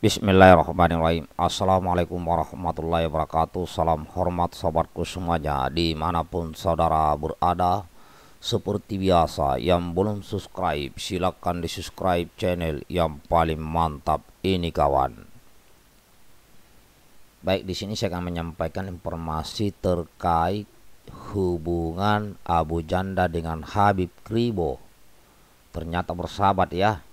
Bismillahirrahmanirrahim Assalamualaikum warahmatullahi wabarakatuh Salam hormat sahabatku semuanya Dimanapun saudara berada Seperti biasa Yang belum subscribe Silahkan di subscribe channel yang paling mantap ini kawan Baik di sini saya akan menyampaikan informasi terkait Hubungan Abu Janda dengan Habib Kribo Ternyata bersahabat ya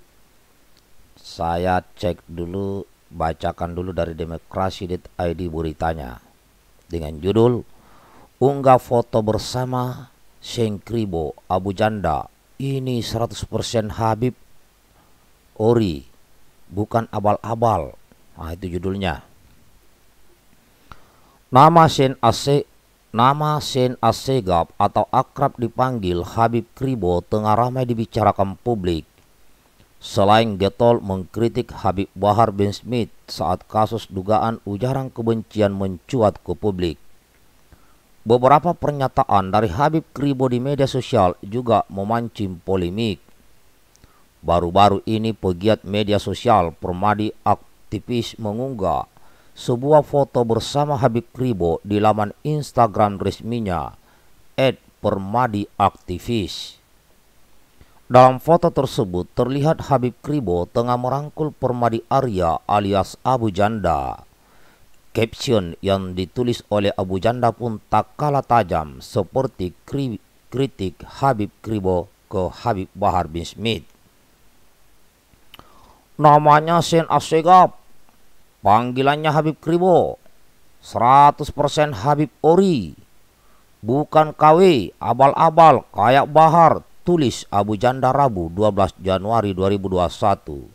saya cek dulu, bacakan dulu dari demokrasi.id beritanya. Dengan judul, Unggah foto bersama Sengkribo Abu Janda. Ini 100% Habib Ori, bukan abal-abal. Nah, itu judulnya. Nama Sen Ase Nama Sen Asegap atau akrab dipanggil Habib Kribo tengah ramai dibicarakan publik. Selain Getol mengkritik Habib Bahar bin Smith saat kasus dugaan ujaran kebencian mencuat ke publik. Beberapa pernyataan dari Habib Kribo di media sosial juga memancing polemik. Baru-baru ini pegiat media sosial Permadi aktivis mengunggah sebuah foto bersama Habib Kribo di laman Instagram resminya @permadiaktivis. Dalam foto tersebut terlihat Habib Kribo tengah merangkul Permadi Arya alias Abu Janda. Caption yang ditulis oleh Abu Janda pun tak kalah tajam seperti kri kritik Habib Kribo ke Habib Bahar bin Smith. Namanya Sen Asegap, panggilannya Habib Kribo, 100% Habib Ori, bukan KW, abal-abal kayak Bahar, Tulis Abu Janda Rabu 12 Januari 2021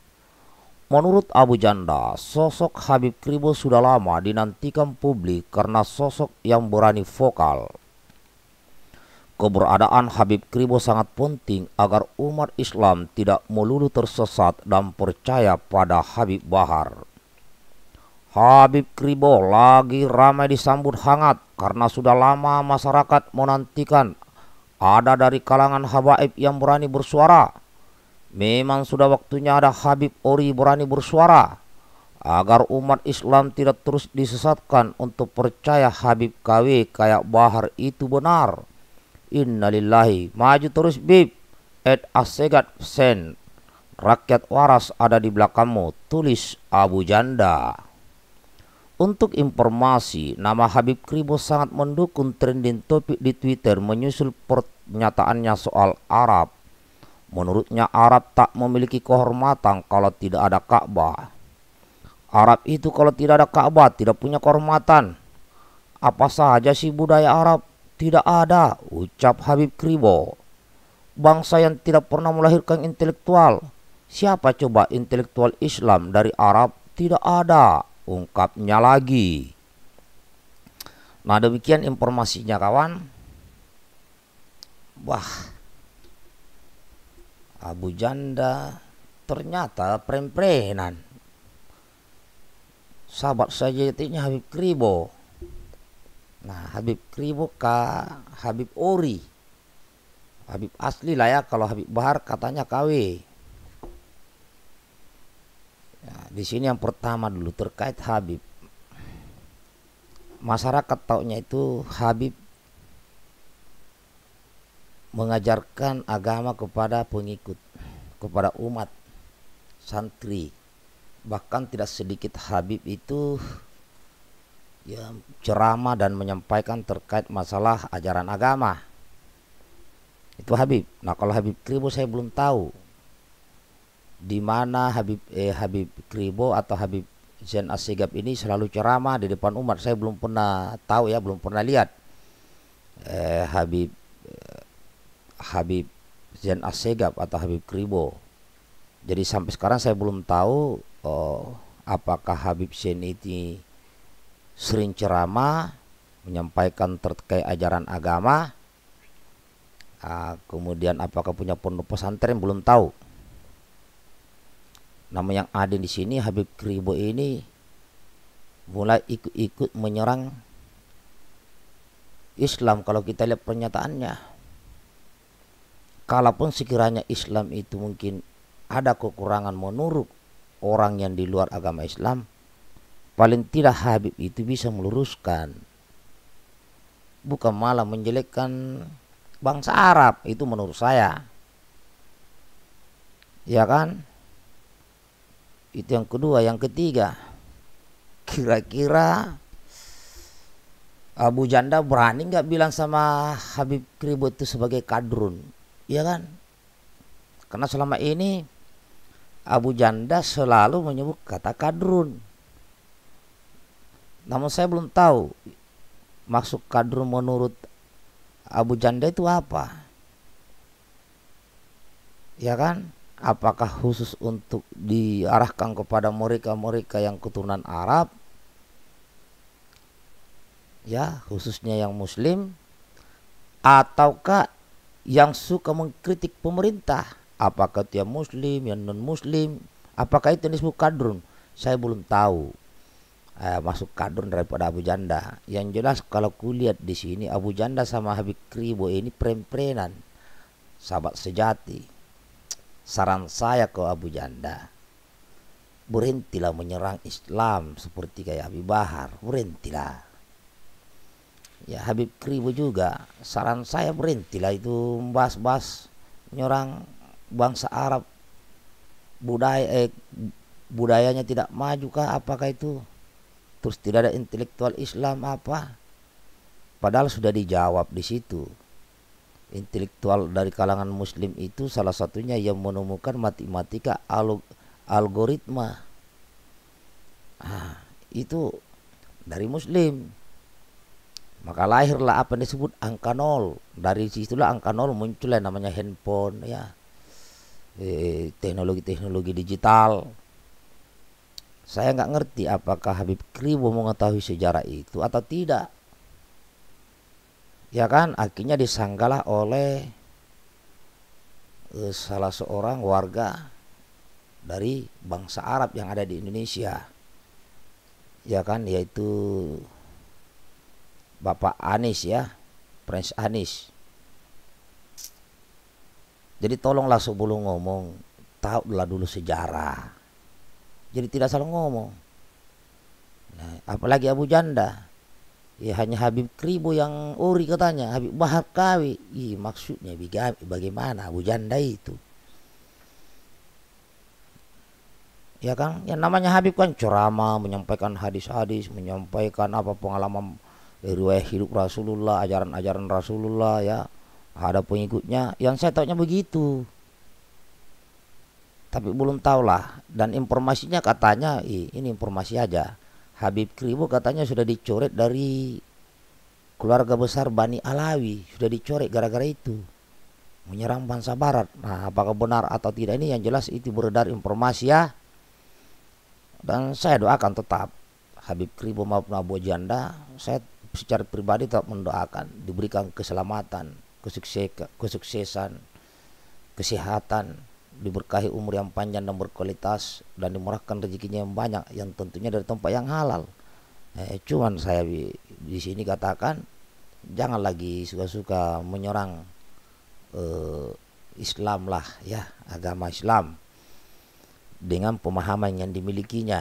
Menurut Abu Janda, sosok Habib Kribo sudah lama dinantikan publik karena sosok yang berani vokal. Keberadaan Habib Kribo sangat penting agar umat Islam tidak melulu tersesat dan percaya pada Habib Bahar. Habib Kribo lagi ramai disambut hangat karena sudah lama masyarakat menantikan ada dari kalangan habaib yang berani bersuara. Memang sudah waktunya ada Habib Ori berani bersuara agar umat Islam tidak terus disesatkan untuk percaya Habib KW kayak Bahar itu benar. Innalillahi maju terus Bib. Ed Assegat Sen. Rakyat waras ada di belakangmu, tulis Abu Janda. Untuk informasi, nama Habib Kribo sangat mendukung trending topik di Twitter menyusul pernyataannya soal Arab. Menurutnya Arab tak memiliki kehormatan kalau tidak ada Ka'bah. Arab itu kalau tidak ada Ka'bah tidak punya kehormatan. Apa saja sih budaya Arab? Tidak ada, ucap Habib Kribo. Bangsa yang tidak pernah melahirkan intelektual. Siapa coba intelektual Islam dari Arab? Tidak ada ungkapnya lagi. Nah demikian informasinya kawan. Wah, Abu Janda ternyata prem-prenan. Sahabat titiknya Habib Kribo. Nah Habib Kribo kah Habib Ori. Habib asli lah ya kalau Habib Bahar katanya kawin. Ya, di sini yang pertama dulu terkait Habib. Masyarakat taunya itu Habib mengajarkan agama kepada pengikut, kepada umat, santri. Bahkan tidak sedikit Habib itu ya ceramah dan menyampaikan terkait masalah ajaran agama. Itu Habib. Nah, kalau Habib Kribo saya belum tahu di mana Habib eh, Habib Kribo atau Habib Zain Asigab ini selalu ceramah di depan umat. Saya belum pernah tahu ya, belum pernah lihat eh, Habib eh, Habib Zain Asigab atau Habib Kribo. Jadi sampai sekarang saya belum tahu oh, apakah Habib Zain ini sering ceramah menyampaikan terkait ajaran agama. Ah, kemudian apakah punya pondok pesantren belum tahu nama yang ada di sini Habib Kribo ini mulai ikut-ikut menyerang Islam kalau kita lihat pernyataannya kalaupun sekiranya Islam itu mungkin ada kekurangan menurut orang yang di luar agama Islam paling tidak Habib itu bisa meluruskan bukan malah menjelekkan bangsa Arab itu menurut saya ya kan itu yang kedua yang ketiga kira-kira Abu Janda berani nggak bilang sama Habib Kribut itu sebagai kadrun iya kan karena selama ini Abu Janda selalu menyebut kata kadrun namun saya belum tahu maksud kadrun menurut Abu Janda itu apa ya kan apakah khusus untuk diarahkan kepada mereka-mereka yang keturunan Arab ya khususnya yang muslim ataukah yang suka mengkritik pemerintah apakah dia muslim yang non muslim apakah itu disebut kadrun saya belum tahu eh, masuk kadrun daripada Abu Janda yang jelas kalau kulihat di sini Abu Janda sama Habib Kribo ini prem-prenan sahabat sejati Saran saya ke Abu Janda, berhentilah menyerang Islam seperti kayak Habib Bahar, berhentilah. Ya Habib Kribo juga, saran saya berhentilah itu bas bahas menyerang bangsa Arab budaya eh, budayanya tidak maju kah apakah itu terus tidak ada intelektual Islam apa padahal sudah dijawab di situ intelektual dari kalangan muslim itu salah satunya yang menemukan matematika algoritma ah, itu dari muslim maka lahirlah apa yang disebut angka nol dari situlah angka nol muncul yang namanya handphone ya eh, teknologi-teknologi eh, digital saya nggak ngerti apakah Habib Kribo mengetahui sejarah itu atau tidak ya kan akhirnya disanggalah oleh uh, salah seorang warga dari bangsa Arab yang ada di Indonesia ya kan yaitu Bapak Anis ya Prince Anis jadi tolonglah sebelum ngomong lah dulu sejarah jadi tidak salah ngomong nah, apalagi Abu Janda ya hanya Habib Kribo yang ori katanya Habib Bahar Kawi Ih, maksudnya bagaimana Abu Janda itu ya kan yang namanya Habib kan ceramah menyampaikan hadis-hadis menyampaikan apa pengalaman riwayat hidup Rasulullah ajaran-ajaran Rasulullah ya ada pengikutnya yang saya tahunya begitu tapi belum tahulah dan informasinya katanya ini informasi aja Habib Kribo katanya sudah dicoret dari keluarga besar Bani Alawi sudah dicoret gara-gara itu menyerang bangsa barat nah apakah benar atau tidak ini yang jelas itu beredar informasi ya dan saya doakan tetap Habib Kribo maupun Abu Janda saya secara pribadi tetap mendoakan diberikan keselamatan kesuksesan kesehatan diberkahi umur yang panjang dan berkualitas dan dimurahkan rezekinya yang banyak yang tentunya dari tempat yang halal eh, cuman saya di, di sini katakan jangan lagi suka-suka menyerang eh, Islam lah ya agama Islam dengan pemahaman yang dimilikinya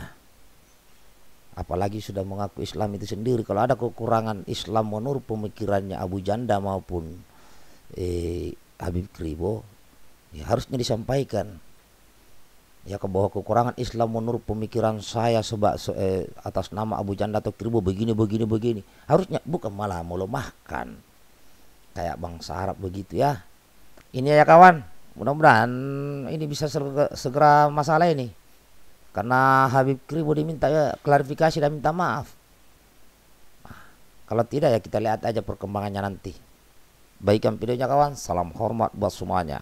apalagi sudah mengaku Islam itu sendiri kalau ada kekurangan Islam menurut pemikirannya Abu Janda maupun eh, Habib Kribo ya, harusnya disampaikan ya ke bawah kekurangan Islam menurut pemikiran saya sebab se, eh, atas nama Abu Janda atau Kribo begini begini begini harusnya bukan malah melemahkan kayak bangsa Arab begitu ya ini ya kawan mudah-mudahan ini bisa segera, masalah ini karena Habib Kribo diminta ya, klarifikasi dan minta maaf nah, kalau tidak ya kita lihat aja perkembangannya nanti baikkan videonya kawan salam hormat buat semuanya